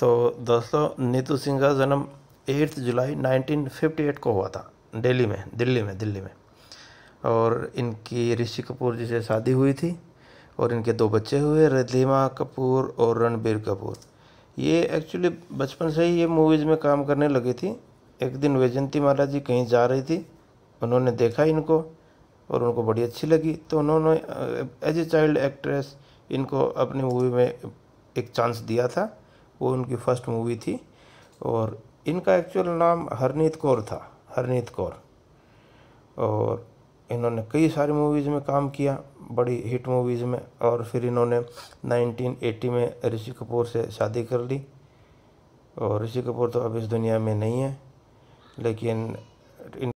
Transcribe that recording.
तो दोस्तों नीतू सिंह का जन्म एट्थ जुलाई 1958 को हुआ था दिल्ली में दिल्ली में दिल्ली में और इनकी ऋषि कपूर जी से शादी हुई थी और इनके दो बच्चे हुए रिधिमा कपूर और रणबीर कपूर ये एक्चुअली बचपन से ही ये मूवीज़ में काम करने लगी थी एक दिन वैजंती माला जी कहीं जा रही थी उन्होंने देखा इनको और उनको बड़ी अच्छी लगी तो उन्होंने एज ए चाइल्ड एक्ट्रेस इनको अपनी मूवी में एक चांस दिया था वो उनकी फ़र्स्ट मूवी थी और इनका एक्चुअल नाम हरनीत कौर था हरनीत कौर और इन्होंने कई सारी मूवीज़ में काम किया बड़ी हिट मूवीज़ में और फिर इन्होंने 1980 में ऋषि कपूर से शादी कर ली और ऋषि कपूर तो अब इस दुनिया में नहीं है लेकिन इन